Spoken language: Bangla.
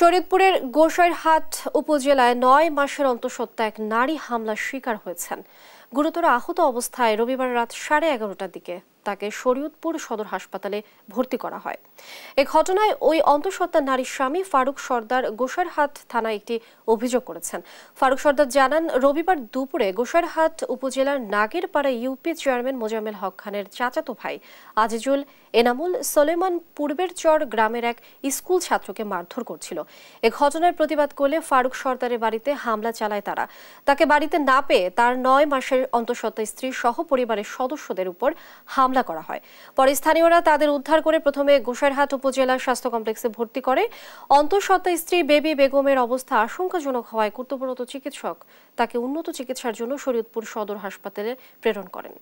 শরীয়তপুরের গোসাইরহাট উপজেলায় নয় মাসের অন্তঃসত্ত্বা এক নারী হামলার শিকার হয়েছেন গুরুতর আহত অবস্থায় রবিবার রাত সাড়ে এগারোটার দিকে তাকে শরীয়তপুর সদর হাসপাতালে ভর্তি করা হয় এ ঘটনায় ওই অন্তঃসত্ত্বা নারীর স্বামী ফারুক সর্দার গোসারহাট থানায় একটি অভিযোগ করেছেন ফারুক সর্দার জানান রবিবার দুপুরে গোসারহাট উপজেলার নাগেরপাড়া ইউপি চেয়ারম্যান মোজামেল হক খানের চাচাতো ভাই আজিজুল এনামুল সোলেমান পূর্বের চর গ্রামের এক স্কুল ছাত্রকে মারধর করছিল এ ঘটনার প্রতিবাদ করলে ফারুক সর্দারের বাড়িতে হামলা চালায় তারা তাকে বাড়িতে না পেয়ে তার নয় মাসের অন্তঃসত্ত্বা স্ত্রী সহ পরিবারের সদস্যদের উপর হামলা মামলা করা হয় পরে স্থানীয়রা তাদের উদ্ধার করে প্রথমে গোসাইরহাট উপজেলা স্বাস্থ্য কমপ্লেক্সে ভর্তি করে অন্তঃসত্ত্বা স্ত্রী বেবি বেগমের অবস্থা আশঙ্কাজনক হওয়ায় কর্তব্যরত চিকিৎসক তাকে উন্নত চিকিৎসার জন্য শরীয়তপুর সদর হাসপাতালে প্রেরণ করেন